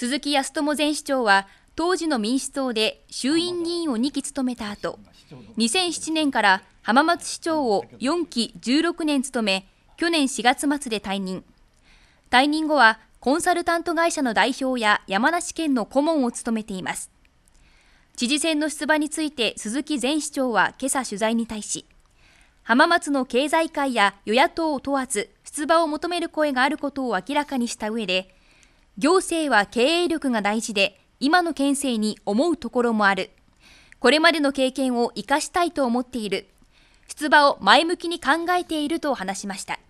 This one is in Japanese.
鈴木康友前市長は当時の民主党で衆院議員を2期務めた後2007年から浜松市長を4期16年務め去年4月末で退任退任後はコンサルタント会社の代表や山梨県の顧問を務めています知事選の出馬について鈴木前市長は今朝取材に対し浜松の経済界や与野党を問わず出馬を求める声があることを明らかにした上で行政は経営力が大事で、今の県政に思うところもある。これまでの経験を生かしたいと思っている。出馬を前向きに考えていると話しました。